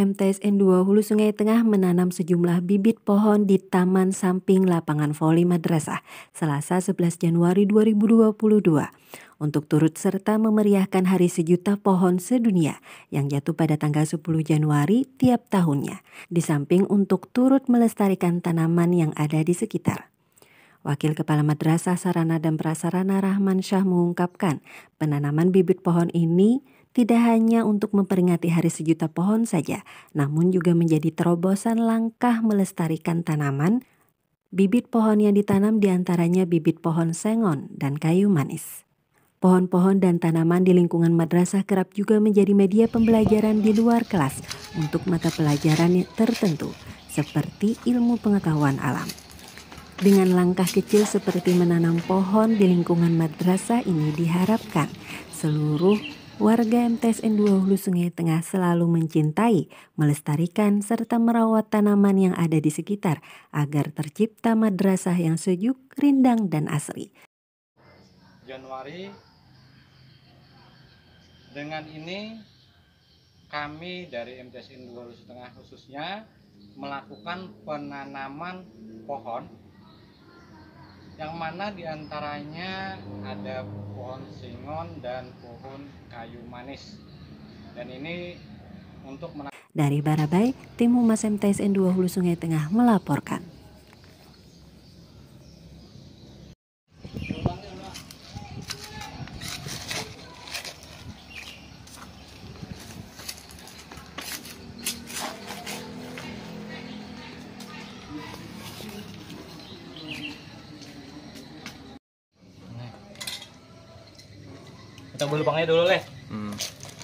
MTSN 2 Hulu Sungai Tengah menanam sejumlah bibit pohon di taman samping lapangan voli madrasah Selasa 11 Januari 2022 untuk turut serta memeriahkan Hari Sejuta Pohon Sedunia yang jatuh pada tanggal 10 Januari tiap tahunnya, di samping untuk turut melestarikan tanaman yang ada di sekitar. Wakil Kepala Madrasah Sarana dan Prasarana Rahman Syah mengungkapkan, penanaman bibit pohon ini tidak hanya untuk memperingati Hari Sejuta Pohon saja, namun juga menjadi terobosan langkah melestarikan tanaman. Bibit pohon yang ditanam diantaranya bibit pohon sengon dan kayu manis. Pohon-pohon dan tanaman di lingkungan madrasah kerap juga menjadi media pembelajaran di luar kelas untuk mata pelajaran tertentu, seperti ilmu pengetahuan alam. Dengan langkah kecil seperti menanam pohon di lingkungan madrasah ini diharapkan seluruh warga MTSN 2 Hulu Sungai Tengah selalu mencintai, melestarikan, serta merawat tanaman yang ada di sekitar agar tercipta madrasah yang sejuk, rindang, dan asri. Januari, dengan ini kami dari MTSN 2 Hulu Sungai Tengah khususnya melakukan penanaman pohon yang mana diantaranya ada pohon singon dan pohon kayu manis. Dan ini untuk Dari Barabai, tim Humas MTSN 2 Hulu Sungai Tengah melaporkan. Kita bulu lubangnya dulu, Leh. Hmm.